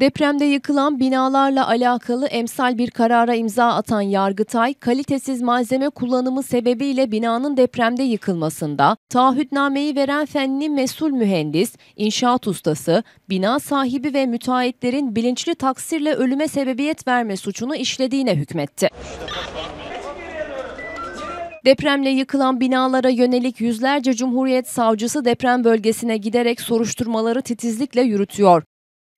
Depremde yıkılan binalarla alakalı emsal bir karara imza atan Yargıtay, kalitesiz malzeme kullanımı sebebiyle binanın depremde yıkılmasında taahhütnameyi veren fenli mesul mühendis, inşaat ustası, bina sahibi ve müteahhitlerin bilinçli taksirle ölüme sebebiyet verme suçunu işlediğine hükmetti. Depremle yıkılan binalara yönelik yüzlerce Cumhuriyet Savcısı deprem bölgesine giderek soruşturmaları titizlikle yürütüyor.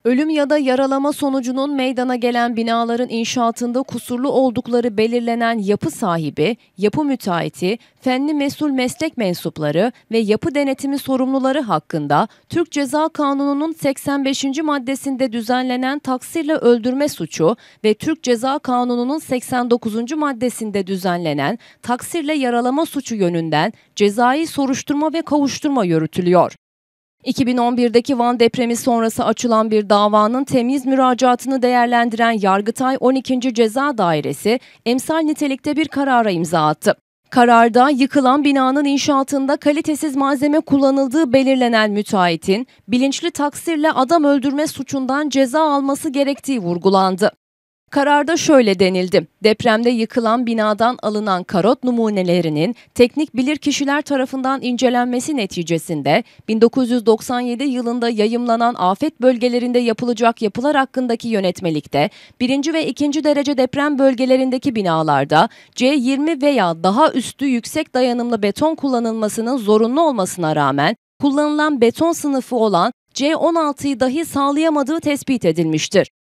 Ölüm ya da yaralama sonucunun meydana gelen binaların inşaatında kusurlu oldukları belirlenen yapı sahibi, yapı müteahhiti, fenli mesul meslek mensupları ve yapı denetimi sorumluları hakkında Türk Ceza Kanunu'nun 85. maddesinde düzenlenen taksirle öldürme suçu ve Türk Ceza Kanunu'nun 89. maddesinde düzenlenen taksirle yaralama suçu yönünden cezai soruşturma ve kavuşturma yürütülüyor. 2011'deki Van depremi sonrası açılan bir davanın temiz müracaatını değerlendiren Yargıtay 12. Ceza Dairesi emsal nitelikte bir karara imza attı. Kararda yıkılan binanın inşaatında kalitesiz malzeme kullanıldığı belirlenen müteahhitin bilinçli taksirle adam öldürme suçundan ceza alması gerektiği vurgulandı. Kararda şöyle denildi. Depremde yıkılan binadan alınan karot numunelerinin teknik bilir kişiler tarafından incelenmesi neticesinde 1997 yılında yayımlanan afet bölgelerinde yapılacak yapılar hakkındaki yönetmelikte birinci ve ikinci derece deprem bölgelerindeki binalarda C20 veya daha üstü yüksek dayanımlı beton kullanılmasının zorunlu olmasına rağmen kullanılan beton sınıfı olan C16'yı dahi sağlayamadığı tespit edilmiştir.